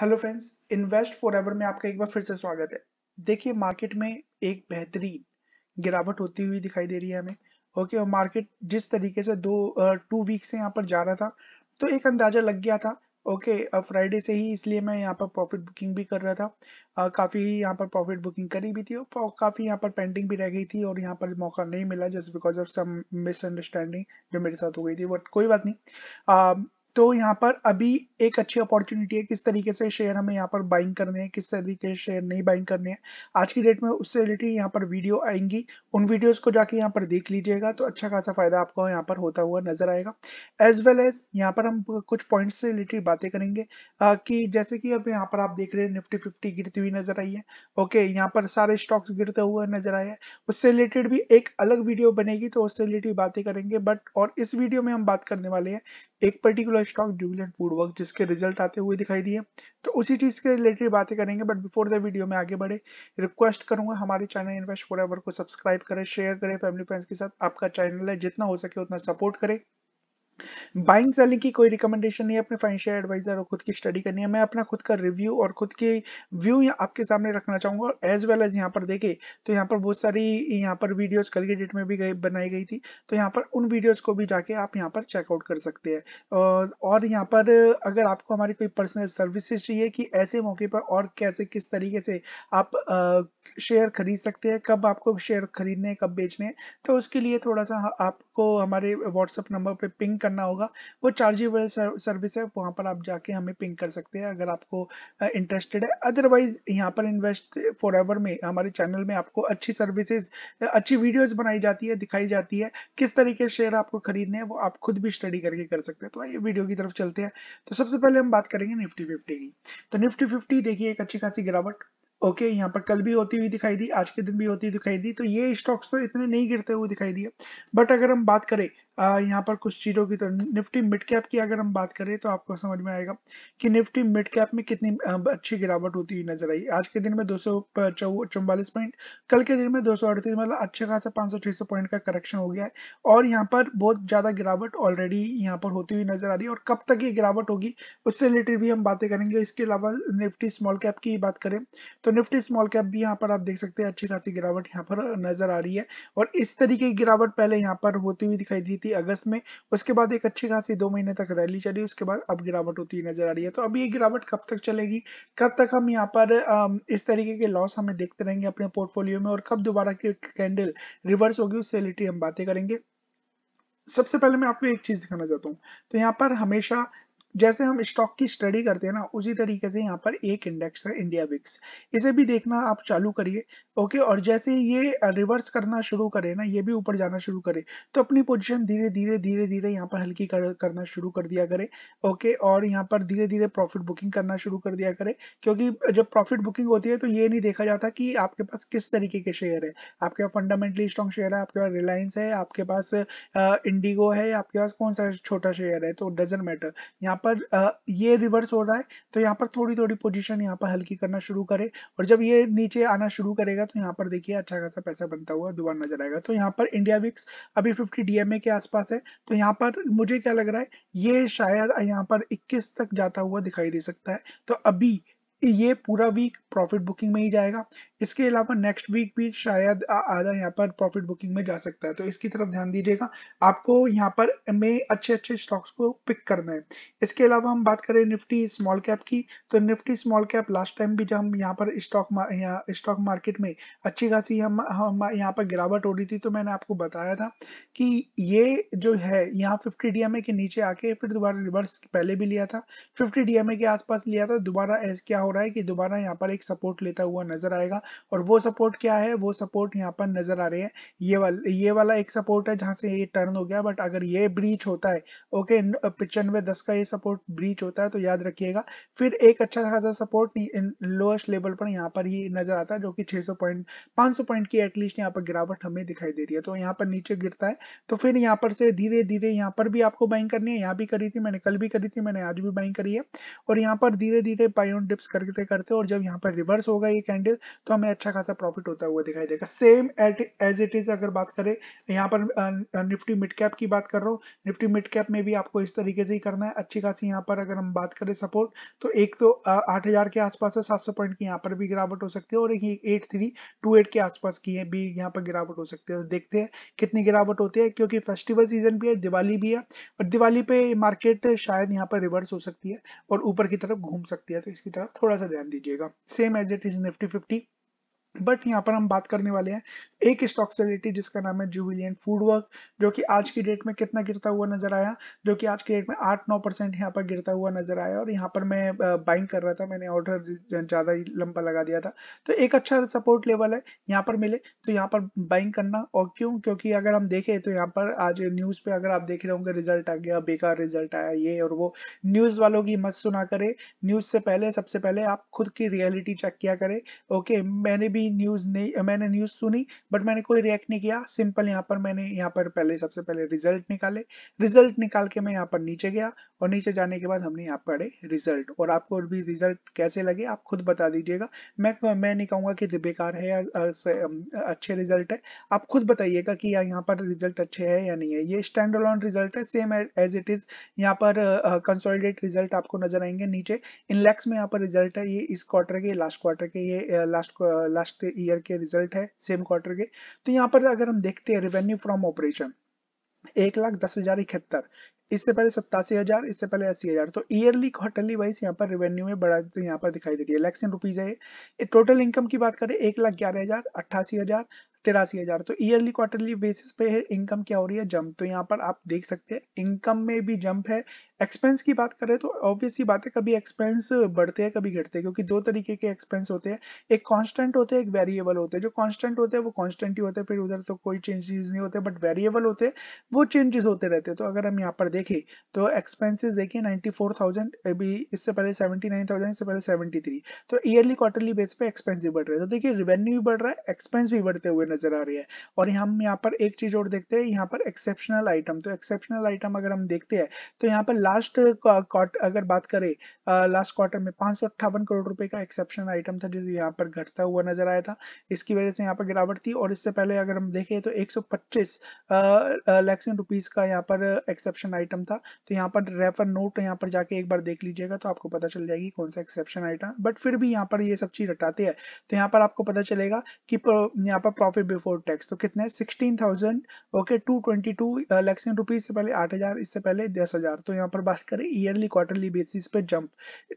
hello friends invest for में आपका एक बार फिर से स्वागत है देखिए मार्केट में एक बेहतरीन गिरावट होती हुई दिखाई दे रही है हमें ओके और मार्केट जिस तरीके से दो टू वीक से यहाँ पर जा रहा था तो एक अंदाजा लग गया था ओके अब फ्राइडे से ही इसलिए मैं यहाँ पर प्रॉफिट बुकिंग भी कर रहा था आ, काफ़ी यहाँ पर प्रॉफिट बुकिंग करी भी थी और काफ़ी यहाँ पर पेंडिंग भी रह गई थी और यहाँ पर मौका नहीं मिला just because of some misunderstanding जो मेरे साथ हो गई थी बट कोई बात नहीं तो यहाँ पर अभी एक अच्छी अपॉर्चुनिटी है किस तरीके से शेयर हमें यहाँ पर बाइंग करने हैं किस तरीके से शेयर नहीं बाइंग करने हैं आज की डेट में उससे रिलेटेड यहाँ पर वीडियो आएंगी उन वीडियोस को जाके यहाँ पर देख लीजिएगा तो अच्छा खासा फायदा आपको यहाँ पर होता हुआ नजर आएगा एज वेल एज यहाँ पर हम कुछ पॉइंट से रिलेटेड बातें करेंगे आ, कि जैसे कि अब यहाँ पर आप देख रहे हैं निफ्टी फिफ्टी गिरती हुई नजर आई है ओके यहाँ पर सारे स्टॉक्स गिरते हुए नजर आए हैं उससे रिलेटेड भी एक अलग वीडियो बनेगी तो उससे रिलेटेड बातें करेंगे बट और इस वीडियो में हम बात करने वाले हैं एक पर्टिकुलर का स्टॉक ड्यूबलेंट फूड वर्क जिसके रिजल्ट आते हुए दिखाई दिए तो उसी चीज के रिलेटेड बातें करेंगे बट बिफोर द वीडियो में आगे बढ़े रिक्वेस्ट करूंगा हमारे चैनल इन्वेस्ट फॉर को सब्सक्राइब करें शेयर करें फैमिली फ्रेंड्स के साथ आपका चैनल है जितना हो सके उतना सपोर्ट करें बाइंग सेलिंग की कोई रिकमेंडेशन नहीं है अपने फाइनेंशियल एडवाइजर और खुद की स्टडी करनी है मैं अपना खुद का रिव्यू और खुद के व्यू आपके सामने रखना चाहूंगा एज वेल एज यहाँ पर देखे तो यहाँ पर बहुत सारी यहाँ पर वीडियोज कल के डेट में भी बनाई गई थी तो यहाँ पर उन वीडियोज को भी जाके आप यहाँ पर चेकआउट कर सकते हैं और यहाँ पर अगर आपको हमारी कोई पर्सनल सर्विसेज चाहिए कि ऐसे मौके पर और कैसे किस तरीके से आप शेयर खरीद सकते हैं कब आपको शेयर खरीदने कब बेचने तो उसके लिए थोड़ा सा आपको हमारे व्हाट्सएप नंबर पर पिंग करना होगा वो चार्जेबल सर्विस है वहाँ पर आप जाके हमें पिंक कर सकते हैं अगर आपको इंटरेस्टेड है अदरवाइज यहाँ पर इन्वेस्ट फॉर में हमारे चैनल में आपको अच्छी सर्विसेज अच्छी वीडियोज बनाई जाती है दिखाई जाती है किस तरीके शेयर आपको खरीदने हैं वो आप खुद भी स्टडी करके कर सकते हैं तो आइए वीडियो की तरफ चलते हैं तो सबसे पहले हम बात करेंगे निफ्टी फिफ्टी की तो निफ्टी फिफ्टी देखिए एक अच्छी खासी गिरावट ओके okay, यहाँ पर कल भी होती हुई दिखाई दी आज के दिन भी होती हुई दिखाई दी तो ये स्टॉक्स तो इतने नहीं गिरते हुए दिखाई दिए बट अगर हम बात करें यहाँ पर कुछ चीज़ों की तरह निफ्टी मिड कैप की अगर हम बात करें तो आपको समझ में आएगा कि निफ्टी मिड कैप में कितनी अच्छी गिरावट होती हुई नजर आई आज के दिन में दो पॉइंट कल के दिन में दो मतलब अच्छे खास पांच सौ पॉइंट का करेक्शन हो गया है और यहाँ पर बहुत ज़्यादा गिरावट ऑलरेडी यहाँ पर होती हुई नजर आ रही है और कब तक ये गिरावट होगी उससे रिलेटेड भी हम बातें करेंगे इसके अलावा निफ्टी स्मॉल कैप की बात करें तो निफ्टी स्मॉल कैप भी यहाँ पर आप देख सकते हैं अच्छी खासी गिरावट यहाँ पर नजर आ रही है और इस तरीके की गिरावट पहले यहाँ पर होती हुई दिखाई दी थी थी अगस्त में उसके बाद एक अच्छी खासी दो महीने तक रैली चली उसके बाद अब गिरावट होती नजर आ रही है तो अभी ये गिरावट कब तक चलेगी कब तक हम यहाँ पर इस तरीके के लॉस हमें देखते रहेंगे अपने पोर्टफोलियो में और कब दोबारा की कैंडल रिवर्स होगी उससे रिलेटेड हम बातें करेंगे सबसे पहले मैं आपको एक चीज दिखाना चाहता हूँ तो यहाँ पर हमेशा जैसे हम स्टॉक की स्टडी करते हैं ना उसी तरीके से यहाँ पर एक इंडेक्स है इंडिया विक्स इसे भी देखना आप चालू करिए ओके और जैसे ये रिवर्स करना शुरू करे ना ये भी ऊपर जाना शुरू करे तो अपनी पोजीशन धीरे धीरे धीरे धीरे यहाँ पर हल्की कर, करना शुरू कर दिया करे ओके और यहाँ पर धीरे धीरे प्रॉफिट बुकिंग करना शुरू कर दिया करे क्योंकि जब प्रॉफिट बुकिंग होती है तो ये नहीं देखा जाता कि आपके पास किस तरीके के शेयर है आपके पास फंडामेंटली स्ट्रॉन्ग शेयर है आपके पास रिलायंस है आपके पास इंडिगो है आपके पास कौन सा छोटा शेयर है तो डजेंट मैटर यहाँ पर ये रिवर्स हो रहा है तो यहाँ पर थोड़ी थोड़ी पोजीशन यहाँ पर हल्की करना शुरू करे और जब ये नीचे आना शुरू करेगा तो यहाँ पर देखिए अच्छा खासा पैसा बनता हुआ दोबारा नजर आएगा तो यहाँ पर इंडिया विक्स अभी फिफ्टी डीएमए के आसपास है तो यहाँ पर मुझे क्या लग रहा है ये शायद यहाँ पर इक्कीस तक जाता हुआ दिखाई दे सकता है तो अभी ये पूरा वीक प्रॉफिट बुकिंग में ही जाएगा इसके अलावा नेक्स्ट वीक भी शायद आधा यहाँ पर प्रॉफिट बुकिंग में जा सकता है तो इसकी तरफ ध्यान दीजिएगा आपको यहाँ पर में अच्छे अच्छे स्टॉक्स को पिक करना है इसके अलावा हम बात करें निफ्टी स्मॉल कैप की तो Nifty small cap last time भी जब हम यहाँ पर स्टॉक स्टॉक मार्केट में अच्छी खासी हम हम यहाँ पर गिरावट हो रही थी तो मैंने आपको बताया था कि ये जो है यहाँ फिफ्टी डी के नीचे आके फिर दोबारा रिवर्स पहले भी लिया था फिफ्टी डी के आसपास लिया था दोबारा क्या हो रहा है कि दोबारा यहाँ पर एक सपोर्ट लेता हुआ नजर आएगा और वो सपोर्ट क्या है वो सपोर्ट यहाँ पर नजर आ रहे हैं ये वाला ये वाला एक सपोर्ट है जहां से ये टर्न हो गया बट अगर ये ब्रीच होता है ओके पिचानवे दस का ये सपोर्ट ब्रीच होता है तो याद रखिएगा फिर एक अच्छा खासा सपोर्ट लोएस्ट लेवल पर यहाँ पर ये नजर आता है जो कि 600 पॉइंट 500 पॉइंट की एटलीस्ट यहाँ पर गिरावट हमें दिखाई दे रही है तो यहाँ पर नीचे गिरता है तो फिर यहाँ पर से धीरे धीरे यहाँ पर भी आपको बाइंग करनी है यहाँ भी करी थी मैंने कल भी करी थी मैंने आज भी बाइंग करी है और यहाँ पर धीरे धीरे पाइन डिप्स करते करते और जब यहाँ पर रिवर्स होगा ये कैंडल तो हमें अच्छा खासा प्रॉफिट होता हुआ दिखाई देगा same at as it is अगर बात करें यहाँ पर निफ्टी मिड कैप की बात कर रहा हूँ निफ्टी मिड कैप में भी आपको इस तरीके से ही करना है अच्छी खासी यहाँ पर अगर हम बात करें सपोर्ट तो एक तो आठ हजार के आसपास है सात सौ पॉइंट की यहाँ पर भी गिरावट हो सकती है और एक एट थ्री टू एट के आसपास की है भी यहाँ पर गिरावट हो सकती है तो देखते हैं कितनी गिरावट होती है क्योंकि फेस्टिवल सीजन भी है दिवाली भी है और दिवाली पे मार्केट शायद यहाँ पर रिवर्स हो सकती है और ऊपर की तरफ घूम सकती है तो इसकी तरफ थोड़ा सा ध्यान दीजिएगा same as it is Nifty fifty but यहाँ पर हम बात करने वाले हैं एक स्टॉक से रिलेटेड जिसका नाम है जुबिलियन फूड वर्क जो कि आज की डेट में कितना गिरता हुआ नजर आया जो कि आज की डेट में आठ नौ परसेंट यहाँ पर गिरता हुआ नजर आया और यहाँ पर मैं बाइंग कर रहा था मैंने ऑर्डर ज्यादा ही लंबा लगा दिया था तो एक अच्छा सपोर्ट लेवल है यहाँ पर मिले तो यहाँ पर बाइंग करना और क्यों क्योंकि अगर हम देखें तो यहाँ पर आज न्यूज पे अगर आप देख रहे होंगे रिजल्ट आ गया बेकार रिजल्ट आया ये और वो न्यूज वालों की मत सुना करे न्यूज से पहले सबसे पहले आप खुद की रियलिटी चेक किया करे ओके मैंने भी भी न्यूज नहीं मैंने न्यूज सुनी बट मैंने कोई रिएक्ट नहीं किया सिंपल यहाँ पर मैंने यहाँ पर पहले सबसे पहले रिजल्ट निकाले रिजल्ट निकाल के मैं यहाँ पर नीचे गया और नीचे जाने के बाद हमने यहाँ पढ़े रिजल्ट और आपको भी रिजल्ट कैसे लगे आप खुद बता दीजिएगा मैं मैं नहीं कहूँगा कि बेकार है या अच्छे रिजल्ट है आप खुद बताइएगा कि यहाँ पर रिजल्ट अच्छे है या नहीं है ये स्टैंड अलोन रिजल्ट है सेम एज इट इज यहाँ पर कंसोलिडेट uh, रिजल्ट आपको नजर आएंगे नीचे इनलेक्स में यहाँ पर रिजल्ट है ये इस क्वार्टर के लास्ट क्वार्टर के ये लास्ट लास्ट लास्ट ईयर के रिजल्ट है सेम क्वार्टर के तो यहाँ पर अगर हम देखते हैं रेवेन्यू फ्रॉम ऑपरेशन एक लाख दस हजार इकहत्तर इससे पहले सत्तासी हजार इससे पहले अस्सी हजार तो ईयरली क्वार्टरली वाइज यहाँ पर रेवेन्यू में बढ़ा यहाँ पर दिखाई दे रही है लैक्स इन रुपीज है टोटल इनकम की बात करें एक लाख ग्यारह हजार अट्ठासी हजार तिरासी हजार तो ईयरली क्वार्टरली बेसिस पे है इनकम क्या हो रही है जंप तो यहाँ पर आप देख सकते हैं इनकम में भी जंप है एक्सपेंस की बात करें तो ऑब्वियस ही बात है कभी एक्सपेंस बढ़ते हैं कभी घटते हैं क्योंकि दो तरीके के एक्सपेंस होते हैं एक कांस्टेंट होते हैं एक वेरिएबल होते हैं जो कांस्टेंट होते हैं वो कांस्टेंट ही होते हैं फिर उधर तो कोई चेंजेस नहीं होते बट वेरिएबल होते हैं वो चेंजेस होते रहते हैं तो अगर हम यहाँ पर देखें तो एक्सपेंसिस देखिए नाइन्टी फोर थाउजेंड अभी इससे पहले सेवेंटी नाइन थाउजेंड इससे पहले सेवेंटी थ्री तो ईयरली क्वार्टरली बेस पर एक्सपेंस भी बढ़ रहे हैं तो देखिए रेवेन्यू भी बढ़ रहा है एक्सपेंस भी बढ़ते हुए नजर आ रही है और हम यहाँ पर एक चीज और देखते हैं यहाँ पर एक्सेप्शनल आइटम तो एक्सेप्शनल आइटम अगर हम देखते हैं तो यहाँ पर लास्ट अगर बात करें लास्ट क्वार्टर में पांच करोड़ रुपए का एक्सेप्शनल आइटम था जो यहाँ पर घटता हुआ नजर आया था इसकी वजह से यहाँ पर गिरावट थी और इससे पहले अगर हम देखें तो 125 लैक्सन रुपीज का यहाँ पर एक्सेप्शन आइटम था तो यहाँ पर रेफर नोट यहाँ पर जाके एक बार देख लीजिएगा तो आपको पता चल जाएगी कौन सा एक्सेप्शन आइटम बट फिर भी यहाँ पर ये सब चीज हटाते हैं तो यहाँ पर आपको पता चलेगा कि यहाँ पर प्रॉफिट प्रॉफिट बिफोर टैक्स तो कितने sixteen thousand okay two twenty two election rupees से पहले आठ हजार इससे पहले दस हजार तो यहाँ पर बात करें ईयरली क्वार्टरली बेसिस पे जंप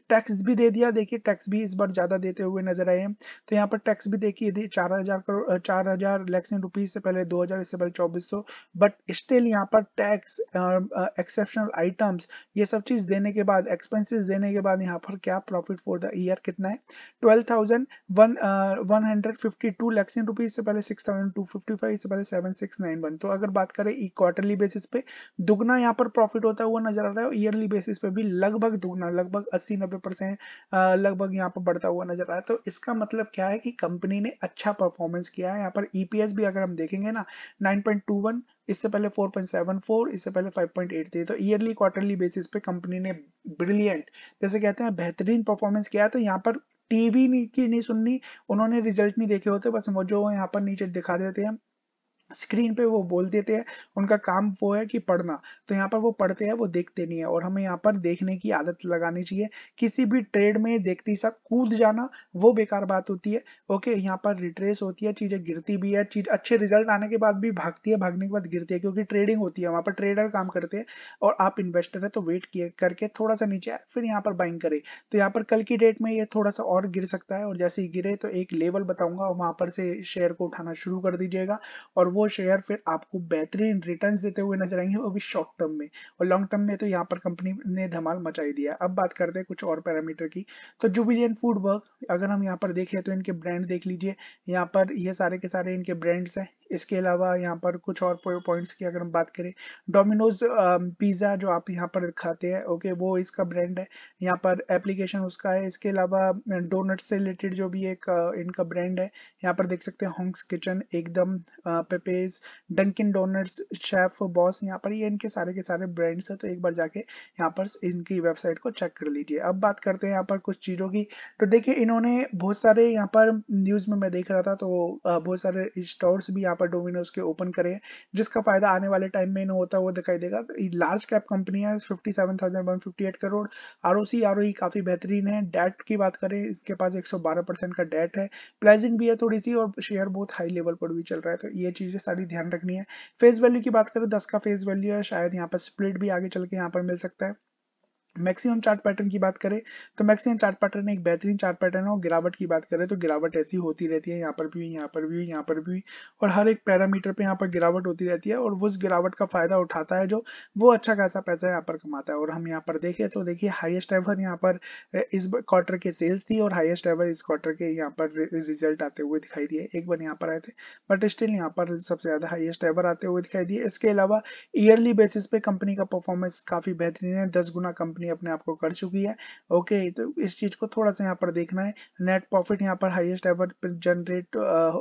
टैक्स भी दे दिया देखिए टैक्स भी इस बार ज्यादा देते हुए नजर आए तो यहाँ पर टैक्स भी देखिए यदि चार हजार करोड़ चार हजार इलेक्शन रुपीज से पहले दो हजार इससे पहले चौबीस सौ बट स्टिल यहाँ पर टैक्स एक्सेप्शनल आइटम्स ये सब चीज देने के बाद एक्सपेंसिस देने के बाद यहाँ पर क्या प्रॉफिट फॉर द ईयर कितना है twelve thousand one one hundred fifty two election rupees से पहले six thousand two fifty five इससे पहले सेवन सिक्स नाइन वन तो अगर बात करें क्वार्टरली e बेसिस पे दुगना यहाँ पर प्रॉफिट होता हुआ नजर आ रहा है ईयरली बेसिस पे भी लगभग दुगना लगभग अस्सी नब्बे परसेंट लगभग यहाँ पर बढ़ता हुआ नजर आ रहा है तो इसका मतलब क्या है कि कंपनी ने अच्छा परफॉर्मेंस किया है यहाँ पर ईपीएस e भी अगर हम देखेंगे ना नाइन पॉइंट टू वन इससे पहले 4.74 इससे पहले 5.8 थी तो ईयरली क्वार्टरली बेसिस पे कंपनी ने ब्रिलियंट जैसे कहते हैं बेहतरीन परफॉर्मेंस किया है तो यहाँ पर टीवी की नहीं सुननी उन्होंने रिजल्ट नहीं देखे होते बस वो जो यहाँ पर नीचे दिखा देते हैं स्क्रीन पे वो बोल देते हैं उनका काम वो है कि पढ़ना तो यहाँ पर वो पढ़ते हैं वो देखते नहीं है और हमें यहाँ पर देखने की आदत लगानी चाहिए किसी भी ट्रेड में देखते सा कूद जाना वो बेकार बात होती है ओके यहाँ पर रिट्रेस होती है चीजें गिरती भी है चीज अच्छे रिजल्ट आने के बाद भी भागती है भागने के बाद गिरती है क्योंकि ट्रेडिंग होती है वहाँ पर ट्रेडर काम करते हैं और आप इन्वेस्टर है तो वेट किए करके थोड़ा सा नीचे आए फिर यहाँ पर बाइंग करे तो यहाँ पर कल की डेट में ये थोड़ा सा और गिर सकता है और जैसे ही गिरे तो एक लेवल बताऊंगा वहां पर से शेयर को उठाना शुरू कर दीजिएगा और वो शेयर फिर आपको बेहतरीन रिटर्न्स देते हुए नजर आएंगे वो भी शॉर्ट टर्म में और लॉन्ग टर्म में तो यहाँ पर कंपनी ने धमाल मचाई दिया अब बात करते हैं कुछ और पैरामीटर की तो जुबिलियन फूड वर्क अगर हम यहाँ पर देखें तो इनके ब्रांड देख लीजिए यहाँ पर ये यह सारे के सारे इनके ब्रांड्स हैं इसके अलावा यहाँ पर कुछ और पॉइंट्स की अगर हम बात करें डोमिनोज पिज़्ज़ा जो आप यहाँ पर खाते हैं ओके वो इसका ब्रांड है यहाँ पर एप्लीकेशन उसका है इसके अलावा डोनट से रिलेटेड जो भी एक इनका ब्रांड है यहाँ पर देख सकते हैं होंग्स किचन एकदम पेपेज डंकिन डोनट्स शेफ बॉस यहाँ पर ये इनके सारे के सारे ब्रांड्स हैं तो एक बार जाके यहाँ पर इनकी वेबसाइट को चेक कर लीजिए अब बात करते हैं यहाँ पर कुछ चीज़ों की तो देखिए इन्होंने बहुत सारे यहाँ पर न्यूज़ में मैं देख रहा था तो बहुत सारे स्टोर्स भी यहाँ पर पर डोमिनोज के ओपन करे हैं जिसका फायदा आने वाले टाइम में इन्हें होता हुआ दिखाई देगा लार्ज कैप कंपनियां fifty seven thousand one fifty eight crore R O C R O काफी बेहतरीन है डेट की बात करें इसके पास एक सौ बारह परसेंट का डेट है प्राइसिंग भी है थोड़ी सी और शेयर बहुत हाई लेवल पर भी चल रहा है तो ये चीजें सारी ध्यान रखनी है फेस वैल्यू की बात करें दस का फेस वैल्यू है शायद यहाँ पर स्प्लिट भी आगे चल के यहाँ पर मिल सकता है मैक्सिमम चार्ट पैटर्न की बात करें तो मैक्सिमम चार्ट पैटर्न एक बेहतरीन चार्ट पैटर्न है और गिरावट की बात करें तो गिरावट ऐसी होती रहती है यहाँ पर भी यहाँ पर भी यहाँ पर भी और हर एक पैरामीटर पे यहाँ पर गिरावट होती रहती है और उस गिरावट का फायदा उठाता है जो वो अच्छा खासा पैसा यहाँ पर कमाता है और हम यहाँ पर देखें तो देखिए हाइएस्ट एवर यहाँ पर इस क्वार्टर के सेल्स थी और हाइएस्ट एवर इस क्वार्टर के यहाँ पर रिजल्ट आते हुए दिखाई दिए एक बार यहाँ पर आए थे बट स्टिल यहाँ पर सबसे ज्यादा हाइएस्ट एवर आते हुए दिखाई दिए इसके अलावा ईयरली बेसिस पे कंपनी का परफॉर्मेंस काफी बेहतरीन है दस गुना कंपनी कंपनी अपने आप को कर चुकी है ओके तो इस चीज को थोड़ा सा यहाँ पर देखना है नेट प्रॉफिट यहाँ पर हाईएस्ट एवर जनरेट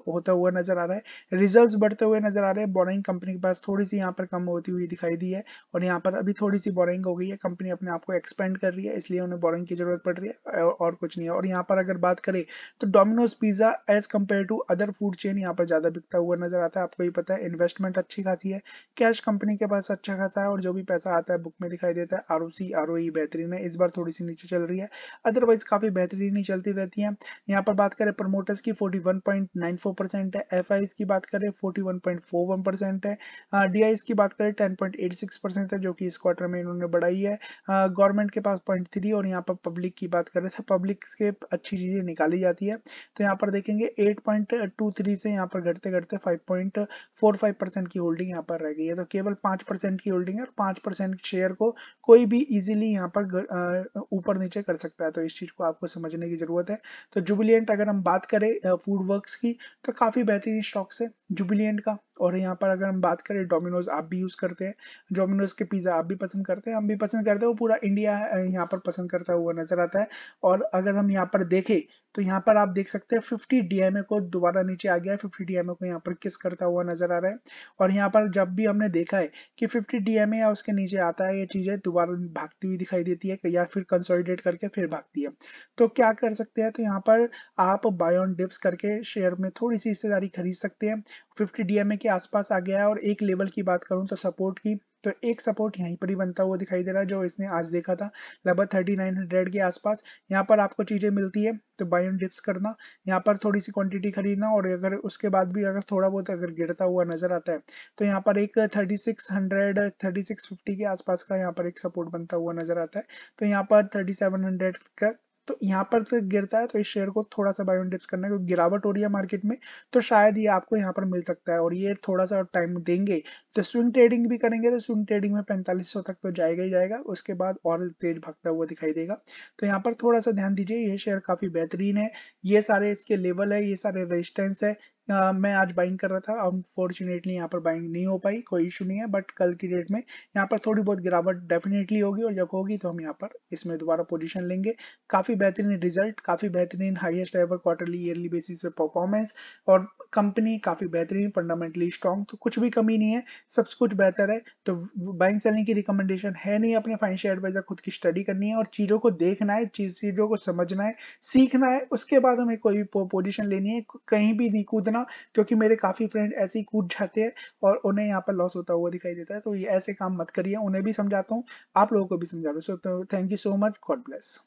होता हुआ नजर आ रहा है रिजर्व बढ़ते हुए नजर आ रहे हैं बोरिंग कंपनी के पास थोड़ी सी यहाँ पर कम होती हुई दिखाई दी है और यहाँ पर अभी थोड़ी सी बोरिंग हो गई है कंपनी अपने आप को एक्सपेंड कर रही है इसलिए उन्हें बोरिंग की जरूरत पड़ रही है और कुछ नहीं है और यहाँ पर अगर बात करें तो Domino's pizza as compare to other food chain यहाँ पर ज्यादा बिकता हुआ नजर आता है आपको ये पता है इन्वेस्टमेंट अच्छी खासी है कैश कंपनी के पास अच्छा खासा है और जो भी पैसा आता है बुक में दिखाई देता है आर ओ सी काफी बेहतरीन है इस बार थोड़ी सी नीचे चल रही है अदरवाइज काफी बेहतरीन ही चलती रहती है यहाँ पर बात करें प्रमोटर्स की 41.94 परसेंट है एफ की बात करें 41.41 परसेंट है डी की बात करें 10.86 परसेंट है जो कि इस क्वार्टर में इन्होंने बढ़ाई है गवर्नमेंट के पास पॉइंट और यहाँ पर पब्लिक की बात करें तो पब्लिक के अच्छी चीजें निकाली जाती है तो यहाँ पर देखेंगे 8.23 से यहाँ पर घटते घटते 5.45 परसेंट की होल्डिंग यहाँ पर रह गई है तो केवल 5 परसेंट की होल्डिंग है और 5 परसेंट शेयर को कोई भी इजीली यहाँ यहाँ पर ऊपर नीचे कर सकता है तो इस चीज को आपको समझने की जरूरत है तो जुबिलियंट अगर हम बात करें फूड वर्क्स की तो काफी बेहतरीन स्टॉक्स है जुबिलियंट का और यहाँ पर अगर हम बात करें डोमिनोज आप भी यूज करते हैं डोमिनोज के पिज्जा आप भी पसंद करते हैं हम भी पसंद करते हैं वो पूरा इंडिया यहाँ पर पसंद करता हुआ नजर आता है और अगर हम यहाँ पर देखें तो यहाँ पर आप देख सकते हैं फिफ्टी डीएमए को दोबारा नीचे आ गया है फिफ्टी डीएमए को यहाँ पर किस करता हुआ नजर आ रहा है और यहाँ पर जब भी हमने देखा है कि फिफ्टी डीएमए या उसके नीचे आता है ये चीजें दोबारा भागती हुई दिखाई देती है या फिर कंसोलिडेट करके फिर भागती है तो क्या कर सकते हैं तो यहाँ पर आप बाय ऑन डिप्स करके शेयर में थोड़ी सी हिस्सेदारी खरीद सकते हैं फिफ्टी डीएमए के आसपास आ गया है और एक लेवल की बात करूँ तो सपोर्ट की तो एक सपोर्ट यहीं पर ही बनता हुआ दिखाई दे रहा है जो इसने आज देखा था लगभग 3900 के आसपास यहाँ पर आपको चीजें मिलती है तो बाई एंड डिप्स करना यहाँ पर थोड़ी सी क्वांटिटी खरीदना और अगर उसके बाद भी अगर थोड़ा बहुत अगर गिरता हुआ नजर आता है तो यहाँ पर एक 3600 3650 के आसपास का यहाँ पर एक सपोर्ट बनता हुआ नजर आता है तो यहाँ पर 3700 का तो यहाँ पर से गिरता है तो इस शेयर को थोड़ा सा बायोन डिप्स करना है क्योंकि गिरावट हो रही है मार्केट में तो शायद ये आपको यहाँ पर मिल सकता है और ये थोड़ा सा टाइम देंगे तो स्विंग ट्रेडिंग भी करेंगे तो स्विंग ट्रेडिंग में पैंतालीस तक तो जाएगा ही जाएगा उसके बाद और तेज भागता हुआ दिखाई देगा तो यहाँ पर थोड़ा सा ध्यान दीजिए ये शेयर काफी बेहतरीन है ये सारे इसके लेवल है ये सारे रजिस्टेंस है मैं आज बाइंग कर रहा था अनफॉर्चुनेटली यहाँ पर बाइंग नहीं हो पाई कोई इशू नहीं है बट कल की डेट में यहाँ पर थोड़ी बहुत गिरावट डेफिनेटली होगी और जब होगी तो हम यहाँ पर इसमें दोबारा पोजीशन लेंगे काफ़ी बेहतरीन रिजल्ट काफ़ी बेहतरीन highest ever quarterly yearly basis पे परफॉर्मेंस और कंपनी काफ़ी बेहतरीन फंडामेंटली स्ट्रॉन्ग तो कुछ भी कमी नहीं है सब कुछ बेहतर है तो बाइंग सेलिंग की रिकमेंडेशन है नहीं अपने फाइनेंशियल एडवाइजर खुद की स्टडी करनी है और चीज़ों को देखना है चीज़ों को समझना है सीखना है उसके बाद हमें कोई पोजिशन लेनी है कहीं भी नहीं कूदना इतना क्योंकि मेरे काफ़ी फ्रेंड ऐसे ही कूद जाते हैं और उन्हें यहाँ पर लॉस होता हुआ दिखाई देता है तो ये ऐसे काम मत करिए उन्हें भी समझाता हूँ आप लोगों को भी समझा रहा हूँ so thank you so much God bless